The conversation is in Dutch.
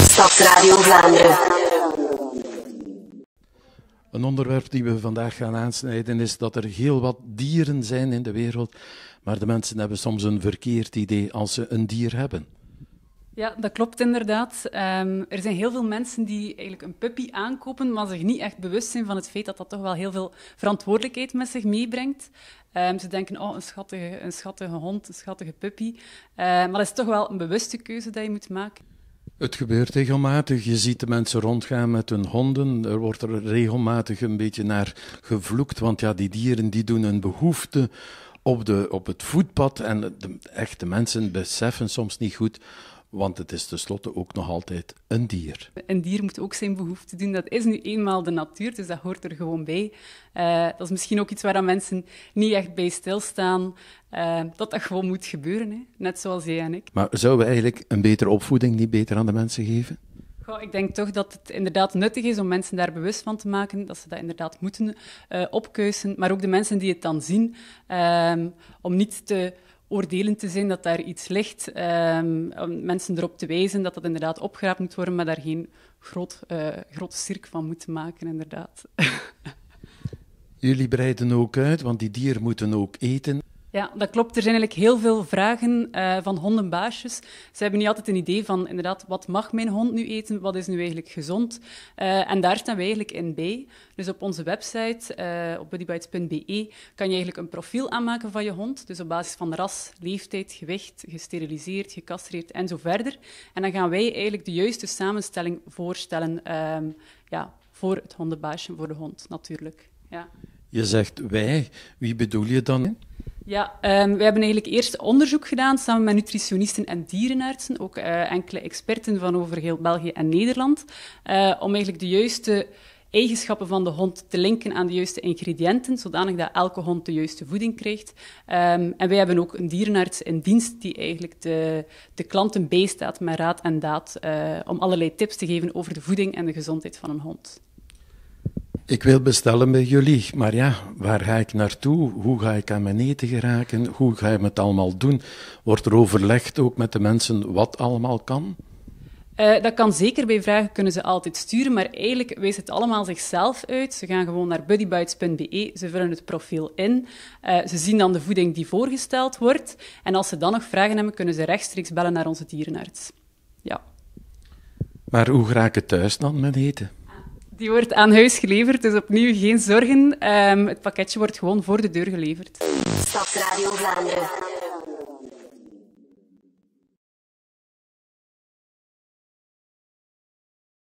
Stadsradio Vlaanderen. Een onderwerp die we vandaag gaan aansnijden is dat er heel wat dieren zijn in de wereld, maar de mensen hebben soms een verkeerd idee als ze een dier hebben. Ja, dat klopt inderdaad. Ehm, er zijn heel veel mensen die eigenlijk een puppy aankopen, maar zich niet echt bewust zijn van het feit dat dat toch wel heel veel verantwoordelijkheid met zich meebrengt. Ehm, ze denken, oh, een schattige, een schattige hond, een schattige puppy. Ehm, maar dat is toch wel een bewuste keuze dat je moet maken. Het gebeurt regelmatig. Je ziet de mensen rondgaan met hun honden. Er wordt er regelmatig een beetje naar gevloekt, want ja, die dieren die doen hun behoefte op, de, op het voetpad. En de echte mensen beseffen soms niet goed want het is tenslotte ook nog altijd een dier. Een dier moet ook zijn behoefte doen. Dat is nu eenmaal de natuur, dus dat hoort er gewoon bij. Eh, dat is misschien ook iets waar mensen niet echt bij stilstaan. Eh, dat dat gewoon moet gebeuren, hè? net zoals jij en ik. Maar zouden we eigenlijk een betere opvoeding niet beter aan de mensen geven? Goh, ik denk toch dat het inderdaad nuttig is om mensen daar bewust van te maken, dat ze dat inderdaad moeten uh, eh, opkeuzen. Maar ook de mensen die het dan zien, ehm, om niet te oordelend te zijn dat daar iets ligt, ehm, om mensen erop te wijzen dat dat inderdaad opgeraapt moet worden, maar daar geen groot, eh, groot cirk van moeten maken, inderdaad. Jullie breiden ook uit, want die dieren moeten ook eten. Ja, dat klopt. Er zijn eigenlijk heel veel vragen eh, van hondenbaasjes. Ze hebben niet altijd een idee van, inderdaad, wat mag mijn hond nu eten? Wat is nu eigenlijk gezond? Uh, en daar staan we eigenlijk in bij. Dus op onze website, eh, op buddybites.be, kan je eigenlijk een profiel aanmaken van je hond. Dus op basis van ras, leeftijd, gewicht, gesteriliseerd, gecastreerd en zo verder. En dan gaan wij eigenlijk de juiste samenstelling voorstellen ehm, ja, voor het hondenbaasje, voor de hond natuurlijk. Ja. Je zegt wij. Wie bedoel je dan? Ja, um, we hebben eigenlijk eerst onderzoek gedaan samen met nutritionisten en dierenartsen, ook eh, enkele experten van over heel België en Nederland, eh, om eigenlijk de juiste eigenschappen van de hond te linken aan de juiste ingrediënten, zodanig dat elke hond de juiste voeding krijgt. Ehm, en wij hebben ook een dierenarts in dienst die eigenlijk de, de klanten bijstaat met raad en daad eh, om allerlei tips te geven over de voeding en de gezondheid van een hond. Ik wil bestellen bij jullie, maar ja, waar ga ik naartoe? Hoe ga ik aan mijn eten geraken? Hoe ga je het allemaal doen? Wordt er overlegd ook met de mensen wat allemaal kan? Eh, dat kan zeker. Bij vragen kunnen ze altijd sturen, maar eigenlijk wees het allemaal zichzelf uit. Ze gaan gewoon naar buddybites.be, ze vullen het profiel in. Eh, ze zien dan de voeding die voorgesteld wordt. En als ze dan nog vragen hebben, kunnen ze rechtstreeks bellen naar onze dierenarts. Ja. Maar hoe ik het thuis dan met eten? Die wordt aan huis geleverd, dus opnieuw geen zorgen. Ehm, het pakketje wordt gewoon voor de deur geleverd. Radio Vlaanderen.